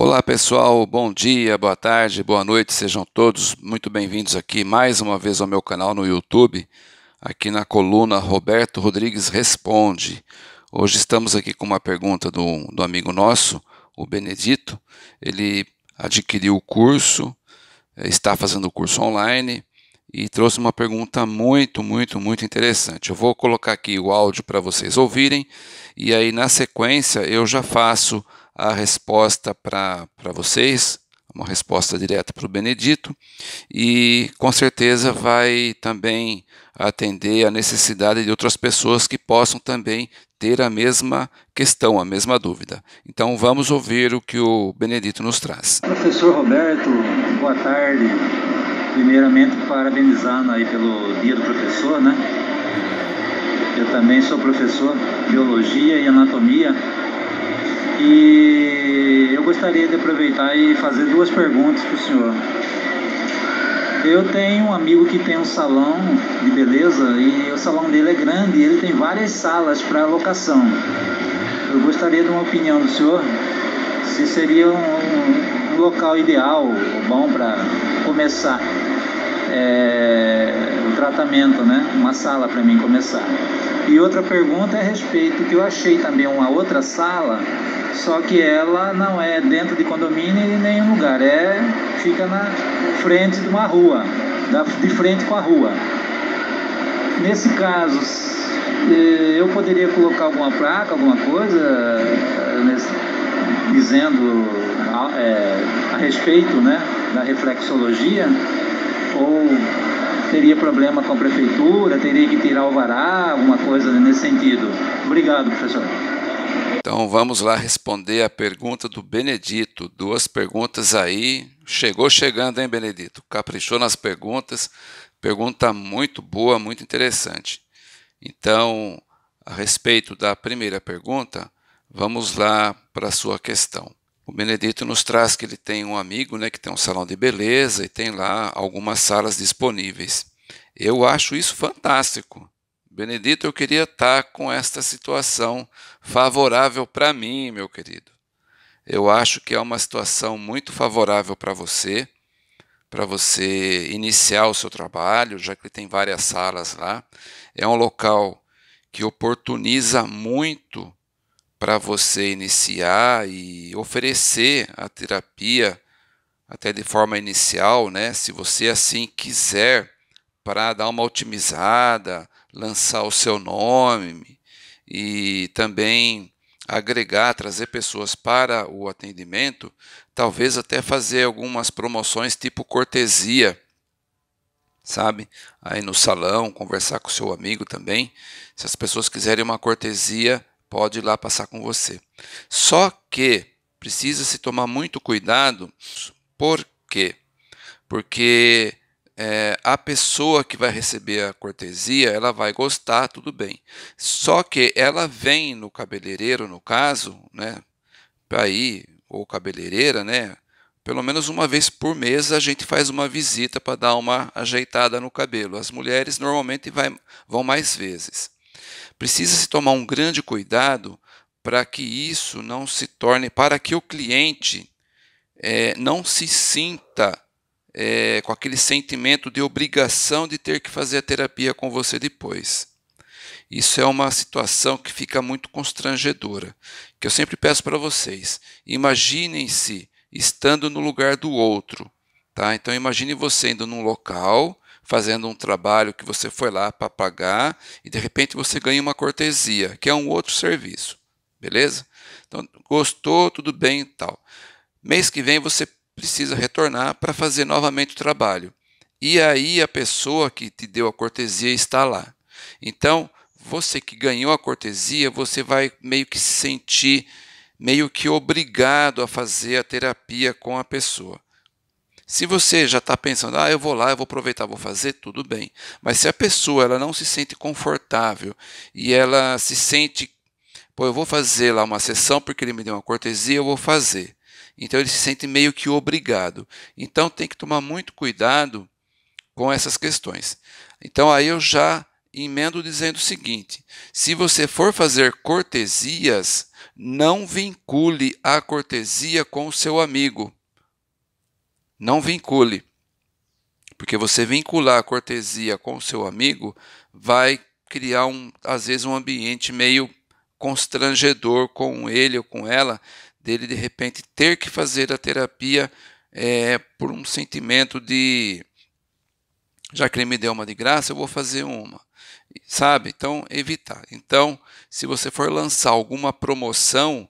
Olá pessoal, bom dia, boa tarde, boa noite, sejam todos muito bem-vindos aqui mais uma vez ao meu canal no YouTube, aqui na coluna Roberto Rodrigues Responde. Hoje estamos aqui com uma pergunta do, do amigo nosso, o Benedito. Ele adquiriu o curso, eh, está fazendo o curso online e trouxe uma pergunta muito, muito, muito interessante. Eu vou colocar aqui o áudio para vocês ouvirem e aí na sequência eu já faço a resposta para vocês, uma resposta direta para o Benedito, e com certeza vai também atender a necessidade de outras pessoas que possam também ter a mesma questão, a mesma dúvida. Então vamos ouvir o que o Benedito nos traz. Professor Roberto, boa tarde. Primeiramente, parabenizando aí pelo Dia do Professor, né? Eu também sou professor de biologia e anatomia e eu gostaria de aproveitar e fazer duas perguntas para o senhor. Eu tenho um amigo que tem um salão de beleza e o salão dele é grande e ele tem várias salas para locação. Eu gostaria de uma opinião do senhor se seria um, um local ideal, bom para começar é, o tratamento, né? Uma sala para mim começar. E outra pergunta é a respeito que eu achei também uma outra sala, só que ela não é dentro de condomínio em nenhum lugar, é fica na frente de uma rua, de frente com a rua. Nesse caso, é, eu poderia colocar alguma placa, alguma coisa é, dizendo a, é, a respeito né, da reflexologia ou teria problema com a prefeitura, teria que tirar o vará, alguma coisa nesse sentido? Obrigado, professor. Então vamos lá responder a pergunta do Benedito. Duas perguntas aí. Chegou chegando, hein, Benedito? Caprichou nas perguntas. Pergunta muito boa, muito interessante. Então, a respeito da primeira pergunta, vamos lá para a sua questão. O Benedito nos traz que ele tem um amigo, né, que tem um salão de beleza e tem lá algumas salas disponíveis. Eu acho isso fantástico. Benedito, eu queria estar com esta situação favorável para mim, meu querido. Eu acho que é uma situação muito favorável para você, para você iniciar o seu trabalho, já que tem várias salas lá. É um local que oportuniza muito para você iniciar e oferecer a terapia até de forma inicial, né, se você assim quiser, para dar uma otimizada, lançar o seu nome e também agregar, trazer pessoas para o atendimento, talvez até fazer algumas promoções tipo cortesia, sabe? Aí no salão, conversar com seu amigo também, se as pessoas quiserem uma cortesia pode ir lá passar com você. Só que precisa se tomar muito cuidado, por quê? Porque é, a pessoa que vai receber a cortesia, ela vai gostar, tudo bem. Só que ela vem no cabeleireiro, no caso, né? Aí, ou cabeleireira, né? Pelo menos uma vez por mês a gente faz uma visita para dar uma ajeitada no cabelo. As mulheres normalmente vai, vão mais vezes. Precisa-se tomar um grande cuidado para que isso não se torne, para que o cliente é, não se sinta é, com aquele sentimento de obrigação de ter que fazer a terapia com você depois. Isso é uma situação que fica muito constrangedora, que eu sempre peço para vocês. Imaginem-se estando no lugar do outro, tá? Então imagine você indo num local fazendo um trabalho que você foi lá para pagar e de repente você ganha uma cortesia, que é um outro serviço, beleza? Então, gostou, tudo bem e tal. Mês que vem você precisa retornar para fazer novamente o trabalho. E aí a pessoa que te deu a cortesia está lá. Então, você que ganhou a cortesia, você vai meio que se sentir meio que obrigado a fazer a terapia com a pessoa. Se você já está pensando, ah, eu vou lá, eu vou aproveitar, vou fazer, tudo bem. Mas se a pessoa ela não se sente confortável e ela se sente, pô, eu vou fazer lá uma sessão porque ele me deu uma cortesia, eu vou fazer. Então ele se sente meio que obrigado. Então tem que tomar muito cuidado com essas questões. Então aí eu já emendo dizendo o seguinte: se você for fazer cortesias, não vincule a cortesia com o seu amigo não vincule. Porque você vincular a cortesia com o seu amigo vai criar, um, às vezes, um ambiente meio constrangedor com ele ou com ela, dele de repente ter que fazer a terapia é, por um sentimento de. Já que ele me deu uma de graça, eu vou fazer uma. Sabe? Então, evitar. Então, se você for lançar alguma promoção,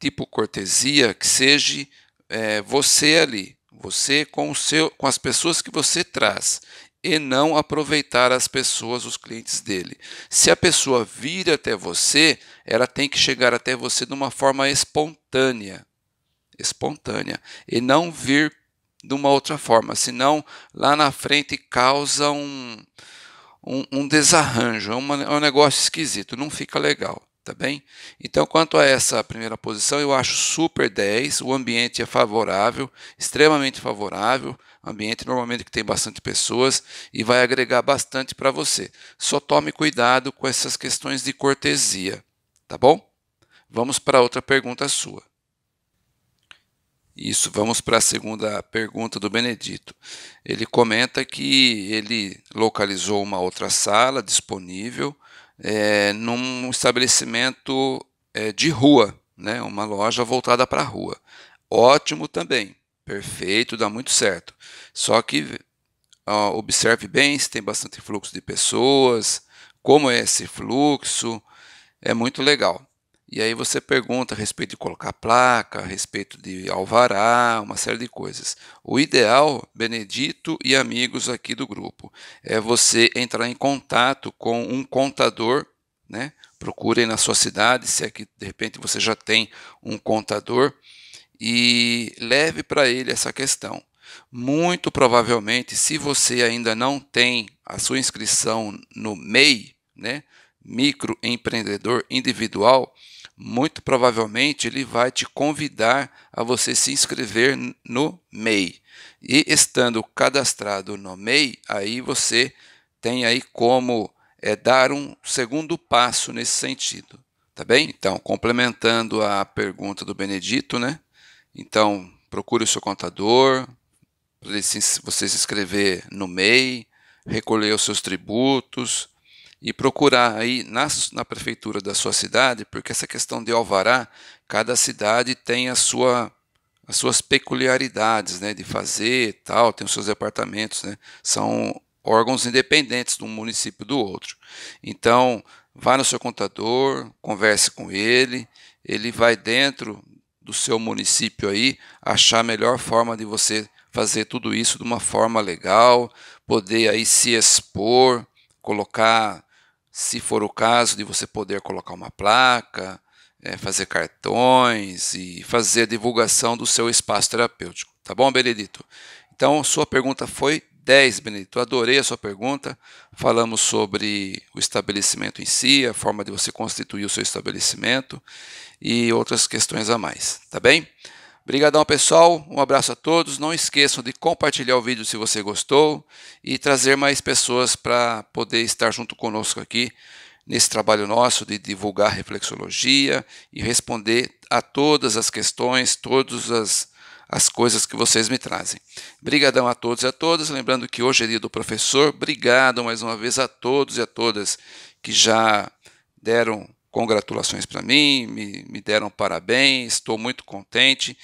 tipo cortesia, que seja é, você ali você com, o seu, com as pessoas que você traz e não aproveitar as pessoas, os clientes dele. Se a pessoa vir até você, ela tem que chegar até você de uma forma espontânea, espontânea, e não vir de uma outra forma, senão lá na frente causa um, um, um desarranjo, é, é um negócio esquisito, não fica legal. Tá bem? Então, quanto a essa primeira posição, eu acho super 10. O ambiente é favorável, extremamente favorável. Ambiente normalmente que tem bastante pessoas e vai agregar bastante para você. Só tome cuidado com essas questões de cortesia, tá bom? Vamos para outra pergunta sua. Isso, vamos para a segunda pergunta do Benedito. Ele comenta que ele localizou uma outra sala disponível é, num estabelecimento é, de rua, né? uma loja voltada para a rua. Ótimo também, perfeito, dá muito certo. Só que ó, observe bem se tem bastante fluxo de pessoas, como é esse fluxo, é muito legal. E aí você pergunta a respeito de colocar placa, a respeito de alvará, uma série de coisas. O ideal, Benedito e amigos aqui do grupo, é você entrar em contato com um contador, né? Procurem na sua cidade, se aqui é de repente você já tem um contador e leve para ele essa questão. Muito provavelmente, se você ainda não tem a sua inscrição no MEI, né? Microempreendedor individual, muito provavelmente ele vai te convidar a você se inscrever no MEI. E estando cadastrado no MEI, aí você tem aí como é, dar um segundo passo nesse sentido, tá bem? Então, complementando a pergunta do Benedito, né? Então, procure o seu contador, você se inscrever no MEI, recolher os seus tributos, e procurar aí na, na prefeitura da sua cidade, porque essa questão de alvará, cada cidade tem a sua, as suas peculiaridades né, de fazer tal, tem os seus departamentos, né, são órgãos independentes de um município do outro. Então, vá no seu contador, converse com ele, ele vai dentro do seu município aí achar a melhor forma de você fazer tudo isso de uma forma legal, poder aí se expor, colocar se for o caso de você poder colocar uma placa, é, fazer cartões e fazer a divulgação do seu espaço terapêutico. Tá bom, Benedito? Então, sua pergunta foi 10, Benedito. Adorei a sua pergunta. Falamos sobre o estabelecimento em si, a forma de você constituir o seu estabelecimento e outras questões a mais. Tá bem? Obrigadão, pessoal. Um abraço a todos. Não esqueçam de compartilhar o vídeo se você gostou e trazer mais pessoas para poder estar junto conosco aqui nesse trabalho nosso de divulgar reflexologia e responder a todas as questões, todas as, as coisas que vocês me trazem. Obrigadão a todos e a todas. Lembrando que hoje é dia do professor. Obrigado mais uma vez a todos e a todas que já deram congratulações para mim, me, me deram parabéns, estou muito contente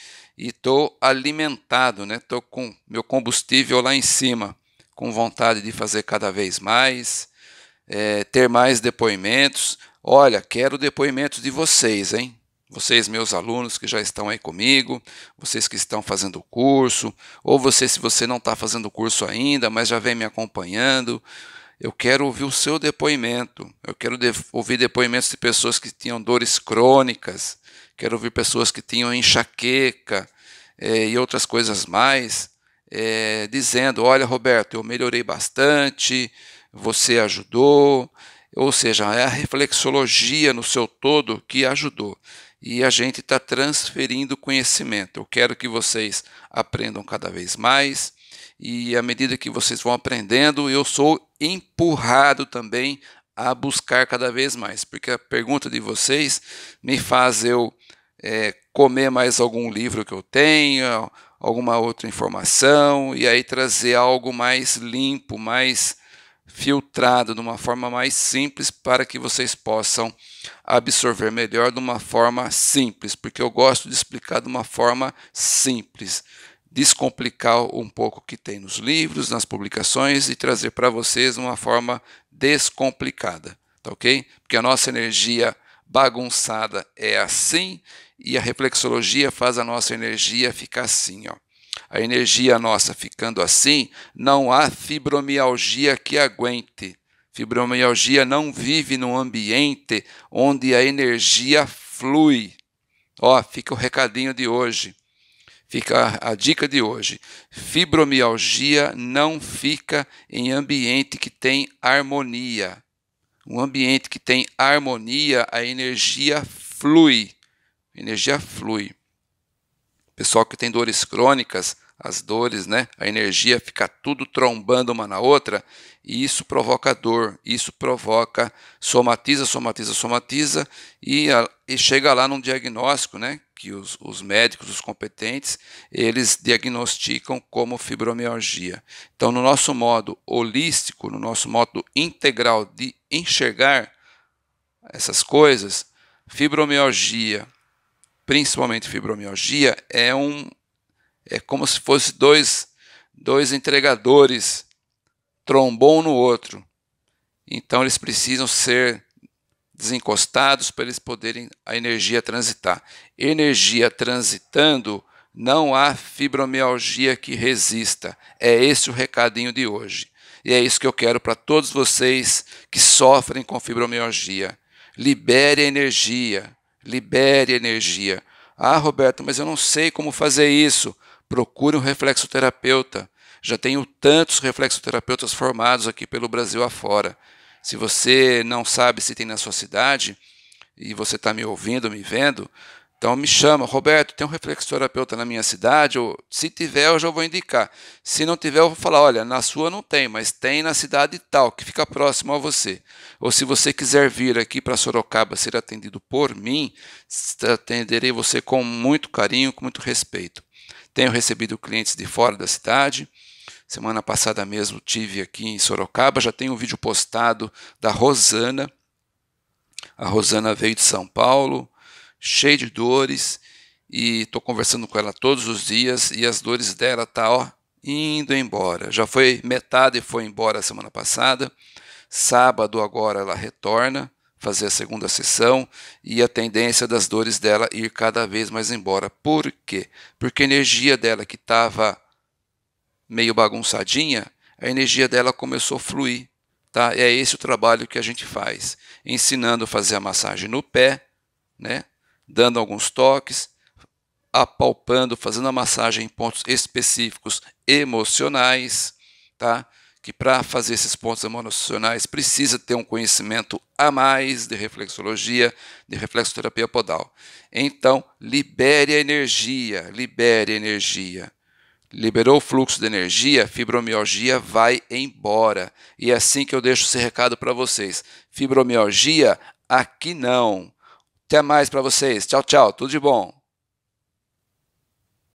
e estou alimentado, né? Estou com meu combustível lá em cima, com vontade de fazer cada vez mais, é, ter mais depoimentos. Olha, quero depoimentos de vocês, hein? Vocês, meus alunos que já estão aí comigo, vocês que estão fazendo o curso, ou você, se você não está fazendo o curso ainda, mas já vem me acompanhando, eu quero ouvir o seu depoimento. Eu quero de ouvir depoimentos de pessoas que tinham dores crônicas, quero ouvir pessoas que tinham enxaqueca é, e outras coisas mais, é, dizendo: Olha, Roberto, eu melhorei bastante, você ajudou. Ou seja, é a reflexologia no seu todo que ajudou. E a gente está transferindo conhecimento. Eu quero que vocês aprendam cada vez mais e à medida que vocês vão aprendendo, eu sou empurrado também a buscar cada vez mais, porque a pergunta de vocês me faz eu é, comer mais algum livro que eu tenha, alguma outra informação, e aí trazer algo mais limpo, mais filtrado, de uma forma mais simples, para que vocês possam absorver melhor de uma forma simples, porque eu gosto de explicar de uma forma simples descomplicar um pouco o que tem nos livros, nas publicações e trazer para vocês uma forma descomplicada, tá ok? Porque a nossa energia bagunçada é assim e a reflexologia faz a nossa energia ficar assim, ó. A energia nossa ficando assim, não há fibromialgia que aguente. Fibromialgia não vive num ambiente onde a energia flui. Ó, fica o recadinho de hoje. Fica a dica de hoje. Fibromialgia não fica em ambiente que tem harmonia. Um ambiente que tem harmonia, a energia flui. A energia flui. Pessoal que tem dores crônicas, as dores, né? A energia fica tudo trombando uma na outra, e isso provoca dor, isso provoca somatiza, somatiza, somatiza e, a, e chega lá num diagnóstico, né? que os, os médicos, os competentes, eles diagnosticam como fibromialgia. Então, no nosso modo holístico, no nosso modo integral de enxergar essas coisas, fibromialgia, principalmente fibromialgia, é um é como se fosse dois dois entregadores trombou um no outro. Então eles precisam ser desencostados para eles poderem a energia transitar. Energia transitando, não há fibromialgia que resista. É esse o recadinho de hoje. E é isso que eu quero para todos vocês que sofrem com fibromialgia. Libere a energia, libere a energia. Ah, Roberto, mas eu não sei como fazer isso. Procure um reflexoterapeuta. Já tenho tantos reflexoterapeutas formados aqui pelo Brasil afora. Se você não sabe se tem na sua cidade e você está me ouvindo, me vendo, então me chama, Roberto, tem um reflexoterapeuta na minha cidade? Ou, se tiver, eu já vou indicar. Se não tiver, eu vou falar, olha, na sua não tem, mas tem na cidade tal, que fica próximo a você. Ou se você quiser vir aqui para Sorocaba ser atendido por mim, atenderei você com muito carinho, com muito respeito. Tenho recebido clientes de fora da cidade, Semana passada mesmo tive aqui em Sorocaba, já tem um vídeo postado da Rosana. A Rosana veio de São Paulo, cheia de dores, e estou conversando com ela todos os dias e as dores dela tá ó indo embora. Já foi metade e foi embora semana passada. Sábado agora ela retorna fazer a segunda sessão e a tendência das dores dela ir cada vez mais embora. Por quê? Porque a energia dela que estava meio bagunçadinha, a energia dela começou a fluir. Tá? É esse o trabalho que a gente faz, ensinando a fazer a massagem no pé, né? dando alguns toques, apalpando, fazendo a massagem em pontos específicos emocionais, tá? que para fazer esses pontos emocionais precisa ter um conhecimento a mais de reflexologia, de reflexoterapia podal. Então, libere a energia, libere a energia. Liberou o fluxo de energia, fibromialgia vai embora. E é assim que eu deixo esse recado para vocês. Fibromialgia, aqui não. Até mais para vocês. Tchau, tchau. Tudo de bom.